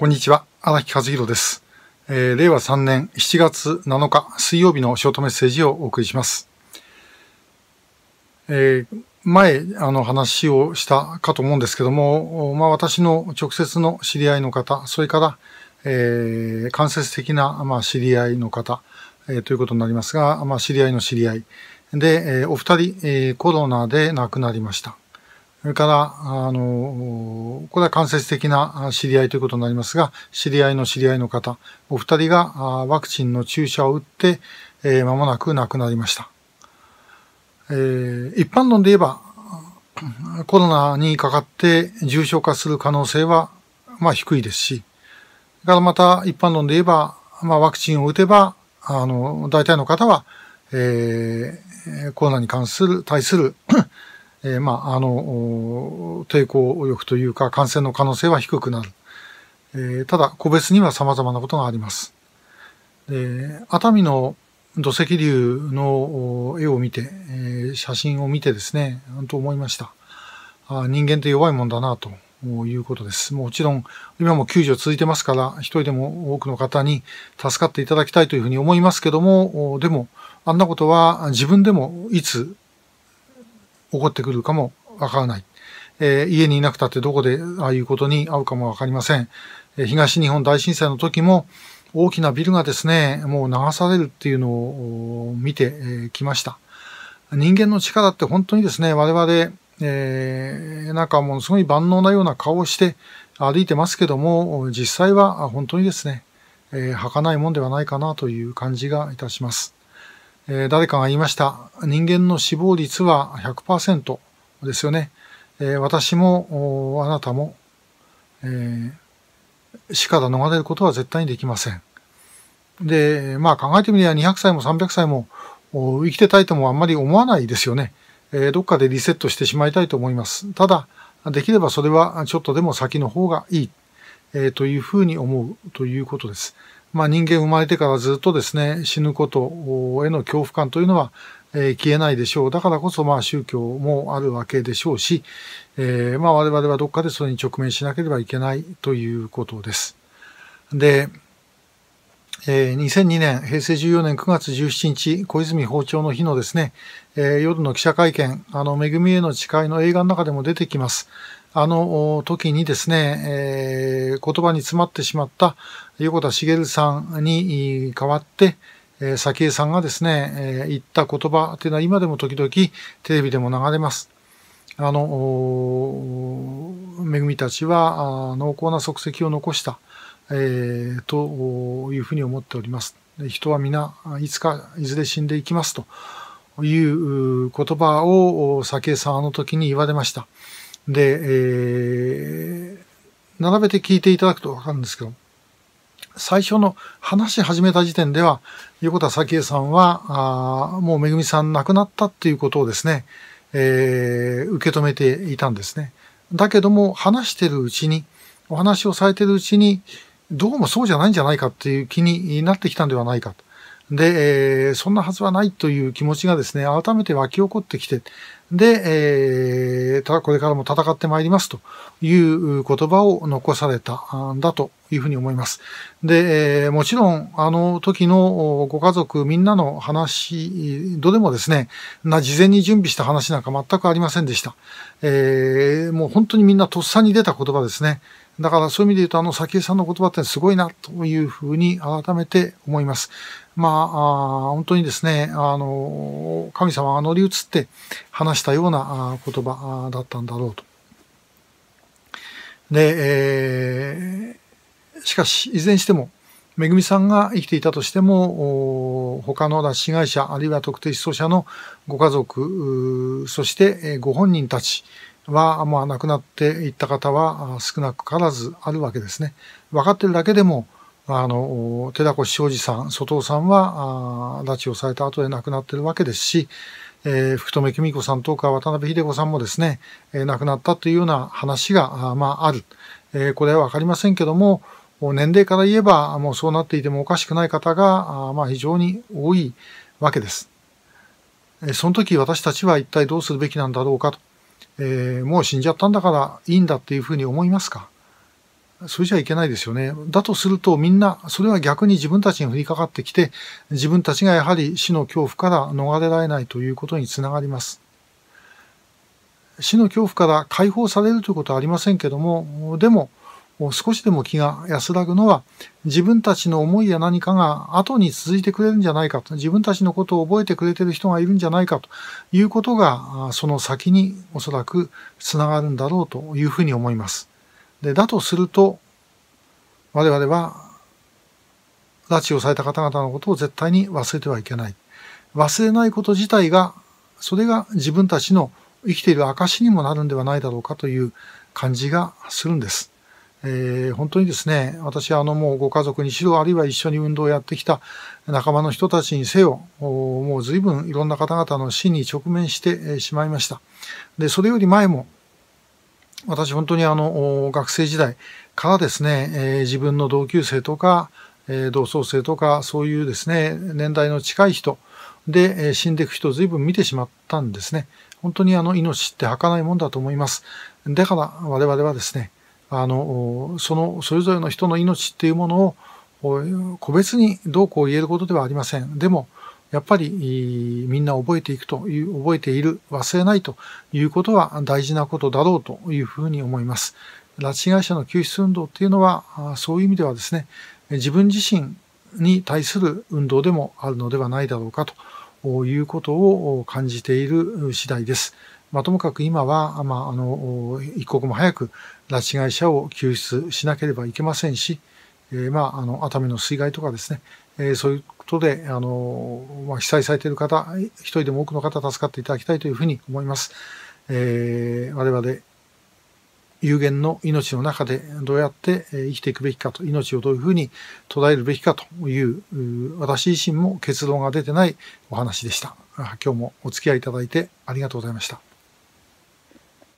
こんにちは、荒木和弘です、えー、令和3年7月7日水曜日のショートメッセージをお送りします。えー、前、あの話をしたかと思うんですけども、まあ、私の直接の知り合いの方、それから、えー、間接的な、まあ、知り合いの方、えということになりますが、まあ、知り合いの知り合いで、えお二人、えコロナで亡くなりました。それから、あの、これは間接的な知り合いということになりますが、知り合いの知り合いの方、お二人がワクチンの注射を打って、えー、間もなく亡くなりました。えー、一般論で言えば、コロナにかかって重症化する可能性は、まあ、低いですし、からまた一般論で言えば、まあ、ワクチンを打てば、あの、大体の方は、えー、コロナに関する、対するえー、まあ、あの、抵抗力というか感染の可能性は低くなる。えー、ただ、個別には様々なことがあります。で熱海の土石流の絵を見て、えー、写真を見てですね、本当思いました。あ人間って弱いもんだなということです。もちろん、今も救助続いてますから、一人でも多くの方に助かっていただきたいというふうに思いますけども、でも、あんなことは自分でもいつ起こってくるかもわからない。えー、家にいなくたってどこでああいうことに遭うかもわかりません。えー、東日本大震災の時も大きなビルがですね、もう流されるっていうのを見てきました。人間の力って本当にですね、我々、えー、なんかものすごい万能なような顔をして歩いてますけども、実際は本当にですね、えー、儚いもんではないかなという感じがいたします。え誰かが言いました。人間の死亡率は100%ですよね。え私もあなたも、えー、死から逃れることは絶対にできません。で、まあ考えてみれば200歳も300歳も生きてたいともあんまり思わないですよね。えどっかでリセットしてしまいたいと思います。ただ、できればそれはちょっとでも先の方がいい、えー、というふうに思うということです。まあ、人間生まれてからずっとですね、死ぬことへの恐怖感というのは、えー、消えないでしょう。だからこそ、まあ、宗教もあるわけでしょうし、えー、まあ、我々はどっかでそれに直面しなければいけないということです。で、えー、2002年、平成14年9月17日、小泉訪朝の日のですね、えー、夜の記者会見、あの、恵みへの誓いの映画の中でも出てきます。あの時にですね、えー、言葉に詰まってしまった横田茂さんに代わって、えー、早紀江さんがですね、えー、言った言葉というのは今でも時々テレビでも流れます。あの、恵みたちは濃厚な足跡を残した。えー、というふうに思っております。人は皆、いつかいずれ死んでいきますという言葉を酒井さんあの時に言われました。で、えー、並べて聞いていただくとわかるんですけど、最初の話し始めた時点では、横田早紀江さんは、あもうめぐみさん亡くなったっていうことをですね、えー、受け止めていたんですね。だけども、話してるうちに、お話をされてるうちに、どうもそうじゃないんじゃないかっていう気になってきたんではないかと。で、えー、そんなはずはないという気持ちがですね、改めて湧き起こってきて、で、えー、ただこれからも戦ってまいりますという言葉を残されたんだというふうに思います。で、えー、もちろん、あの時のご家族みんなの話、どれもですね、な、事前に準備した話なんか全くありませんでした。えー、もう本当にみんなとっさに出た言葉ですね。だからそういう意味で言うと、あの、早紀江さんの言葉ってすごいなというふうに改めて思います。まあ、あ本当にですね、あの、神様が乗り移って話したような言葉だったんだろうと。で、えー、しかし、いずれにしても、めぐみさんが生きていたとしても、他の拉致被害者、あるいは特定失踪者のご家族、そしてご本人たち、は、まあ、亡くなっていった方は少なからずあるわけですね。分かってるだけでも、あの、手越庄司さん、外藤さんは、拉致をされた後で亡くなってるわけですし、えー、福留美子さんとか渡辺秀子さんもですね、えー、亡くなったというような話が、あまあ、ある。えー、これはわかりませんけども、年齢から言えば、もうそうなっていてもおかしくない方が、あまあ、非常に多いわけです。その時私たちは一体どうするべきなんだろうかと。えー、もう死んじゃったんだからいいんだっていうふうに思いますかそれじゃいけないですよね。だとするとみんな、それは逆に自分たちに降りかかってきて、自分たちがやはり死の恐怖から逃れられないということにつながります。死の恐怖から解放されるということはありませんけども、でも、少しでも気が安らぐのは、自分たちの思いや何かが後に続いてくれるんじゃないかと、自分たちのことを覚えてくれてる人がいるんじゃないかということが、その先におそらくつながるんだろうというふうに思います。でだとすると、我々は、拉致をされた方々のことを絶対に忘れてはいけない。忘れないこと自体が、それが自分たちの生きている証にもなるんではないだろうかという感じがするんです。えー、本当にですね、私はあのもうご家族にしろ、あるいは一緒に運動をやってきた仲間の人たちにせよ、もう随分いろんな方々の死に直面してしまいました。で、それより前も、私本当にあの、学生時代からですね、えー、自分の同級生とか、えー、同窓生とか、そういうですね、年代の近い人で、え死んでいく人を随分見てしまったんですね。本当にあの、命って儚いもんだと思います。だから我々はですね、あのそのそれぞれの人の命っていうものを個別にどうこう言えることではありません。でもやっぱりみんな覚えていくという、覚えている、忘れないということは大事なことだろうというふうに思います。拉致被害者の救出運動っていうのは、そういう意味ではですね、自分自身に対する運動でもあるのではないだろうかということを感じている次第です。まあ、ともかく今は、まあ、あの、一刻も早く拉致会社を救出しなければいけませんし、えー、まあ、あの、熱海の水害とかですね、えー、そういうことで、あの、まあ、被災されている方、一人でも多くの方助かっていただきたいというふうに思います。えー、我々、有限の命の中でどうやって生きていくべきかと、命をどういうふうに途絶えるべきかという、私自身も結論が出てないお話でした。今日もお付き合いいただいてありがとうございました。